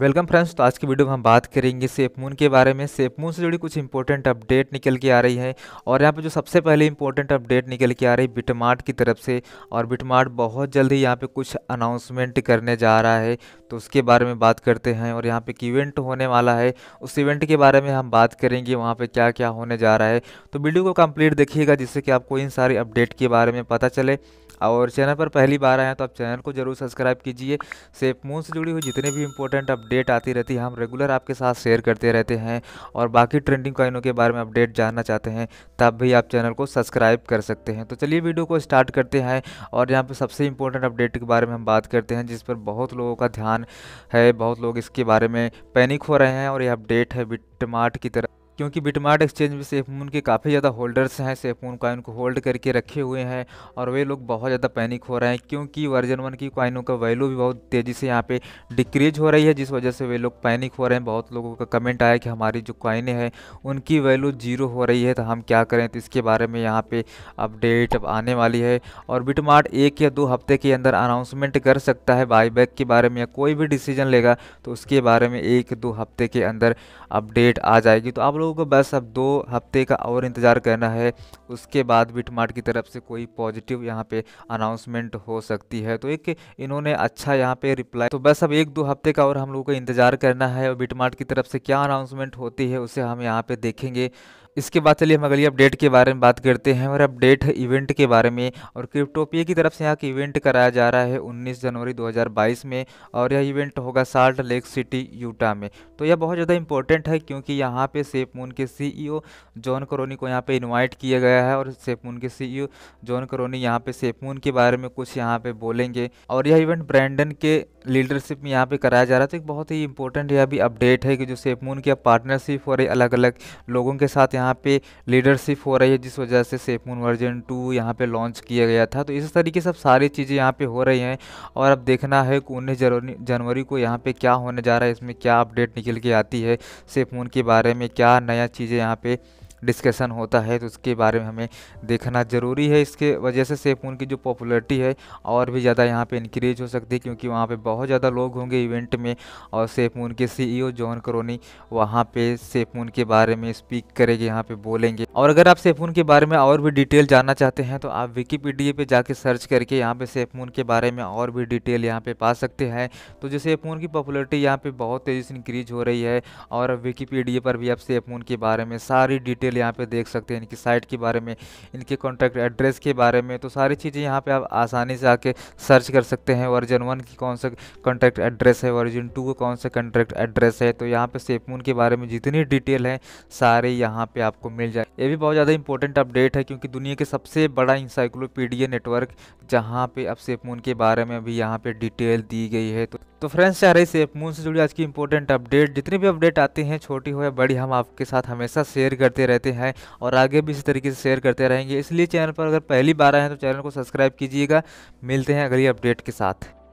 welcome friends तो आज की वीडियो में हम बात करेंगे सेफ मून के बारे में सेफ मून से जुड़ी कुछ इंपॉर्टेंट अपडेट निकल के आ रही है और यहाँ पे जो सबसे पहले इंपॉर्टेंट अपडेट निकल के आ रही है बिटमार्ट की तरफ से और बिटमार्ट बहुत जल्दी यहाँ पे कुछ अनाउंसमेंट करने जा रहा है तो उसके बारे में बात करते हैं और यहाँ पर एक इवेंट होने वाला है उस इवेंट के बारे में हम बात करेंगे वहाँ पर क्या क्या होने जा रहा है तो वीडियो को कम्प्लीट देखिएगा जिससे कि आपको इन सारी अपडेट के बारे में पता चले और चैनल पर पहली बार आए हैं तो आप चैनल को जरूर सब्सक्राइब कीजिए सेफ मून से जुड़ी हुई जितने भी इंपॉर्टेंट अपडेट आती रहती है हम रेगुलर आपके साथ शेयर करते रहते हैं और बाकी ट्रेंडिंग कॉइनों के बारे में अपडेट जानना चाहते हैं तब भी आप चैनल को सब्सक्राइब कर सकते हैं तो चलिए वीडियो को स्टार्ट करते हैं और यहाँ पर सबसे इंपॉर्टेंट अपडेट के बारे में हम बात करते हैं जिस पर बहुत लोगों का ध्यान है बहुत लोग इसके बारे में पैनिक हो रहे हैं और ये अपडेट है बिटमार्ट की तरह क्योंकि बिटमार्ट एक्सचेंज में सेफमून के काफ़ी ज़्यादा होल्डर्स हैं सेफ मून कॉइन को होल्ड करके रखे हुए हैं और वे लोग बहुत ज़्यादा पैनिक हो रहे हैं क्योंकि वर्जन वन की कॉइनों का वैल्यू भी बहुत तेज़ी से यहाँ पे डिक्रीज हो रही है जिस वजह से वे लोग पैनिक हो रहे हैं बहुत लोगों का कमेंट आया कि हमारी जो कॉइनें हैं उनकी वैल्यू जीरो हो रही है तो हम क्या करें तो इसके बारे में यहाँ पर अपडेट अब आने वाली है और बिटमार्ट एक या दो हफ्ते के अंदर अनाउंसमेंट कर सकता है बाईबैक के बारे में या कोई भी डिसीजन लेगा तो उसके बारे में एक दो हफ्ते के अंदर अपडेट आ जाएगी तो आप लोग लोगों को बस अब दो हफ्ते का और इंतज़ार करना है उसके बाद बिटमार्ट की तरफ से कोई पॉजिटिव यहाँ पे अनाउंसमेंट हो सकती है तो एक इन्होंने अच्छा यहाँ पे रिप्लाई तो बस अब एक दो हफ्ते का और हम लोगों को इंतज़ार करना है और बिटमार्ट की तरफ से क्या अनाउंसमेंट होती है उसे हम यहाँ पे देखेंगे इसके बाद चलिए हम अगली अपडेट के बारे में बात करते हैं और अपडेट है इवेंट के बारे में और क्रिप्टोपिया की तरफ से यहाँ का इवेंट कराया जा रहा है 19 जनवरी 2022 में और यह इवेंट होगा साल्ट लेक सिटी यूटा में तो यह बहुत ज़्यादा इंपॉर्टेंट है क्योंकि यहाँ पे सेफ मून के सीईओ जॉन करोनी को यहाँ पर इन्वाइट किया गया है और सेफ मून के सी जॉन करोनी यहाँ पर सेफ मून के बारे में कुछ यहाँ पर बोलेंगे और यह इवेंट ब्रैंडन के लीडरशिप में यहाँ पे कराया जा रहा है तो एक बहुत ही इंपॉर्टेंट यह अभी अपडेट है कि जो सेफ मून की पार्टनरशिप और अलग अलग लोगों के साथ यहाँ यहाँ पे लीडरशिप हो रही है जिस वजह से सेफ मून वर्जन टू यहाँ पे लॉन्च किया गया था तो इस तरीके से सब सारी चीज़ें यहाँ पे हो रही हैं और अब देखना है कि उन्नीस जनवरी को यहाँ पे क्या होने जा रहा है इसमें क्या अपडेट निकल के आती है सेफ मून के बारे में क्या नया चीज़ें यहाँ पर डिस्कशन होता है तो उसके बारे में हमें देखना ज़रूरी है इसके वजह से सेफून की जो पॉपुलरिटी है और भी ज़्यादा यहाँ पे इंक्रीज हो सकती है क्योंकि वहाँ पे बहुत ज़्यादा लोग होंगे इवेंट में और सेफून के सीईओ e जॉन करोनी वहाँ पे सेफून के बारे में स्पीक करेंगे यहाँ पे बोलेंगे और अगर आप सेफून के बारे में और भी डिटेल जानना चाहते हैं तो आप विकीपीडिया पर जाके सर्च करके यहाँ पे सेफमून के बारे में और भी डिटेल यहाँ पर पा सकते हैं तो जो सेफमून की पॉपुलरिटी यहाँ पर बहुत तेज़ी से इंक्रीज हो रही है और विकीपीडिया पर भी आप सेफमून के बारे में सारी डिटेल डिटेल यहाँ पे देख सकते हैं इनकी साइट के बारे में इनके कॉन्टैक्ट एड्रेस के बारे में तो सारी चीज़ें यहाँ पे आप आसानी से आके सर्च कर सकते हैं वर्जन वन की कौन सा कॉन्टैक्ट एड्रेस है वर्जन टू का कौन सा कॉन्टैक्ट एड्रेस है तो यहाँ पर सेफमून के बारे में जितनी डिटेल है सारे यहाँ पर आपको मिल जाए ये भी बहुत ज़्यादा इंपॉर्टेंट अपडेट है क्योंकि दुनिया के सबसे बड़ा इंसाइक्लोपीडिया नेटवर्क जहाँ पर अब सेफमून के बारे में भी यहाँ पर डिटेल दी गई है तो तो फ्रेंड्स यार रही सेफ मून से जुड़ी आज की इंपॉर्टेंट अपडेट जितनी भी अपडेट आती हैं छोटी हो या बड़ी हम आपके साथ हमेशा शेयर करते रहते हैं और आगे भी इसी तरीके से शेयर करते रहेंगे इसलिए चैनल पर अगर पहली बार आए हैं तो चैनल को सब्सक्राइब कीजिएगा मिलते हैं अगली अपडेट के साथ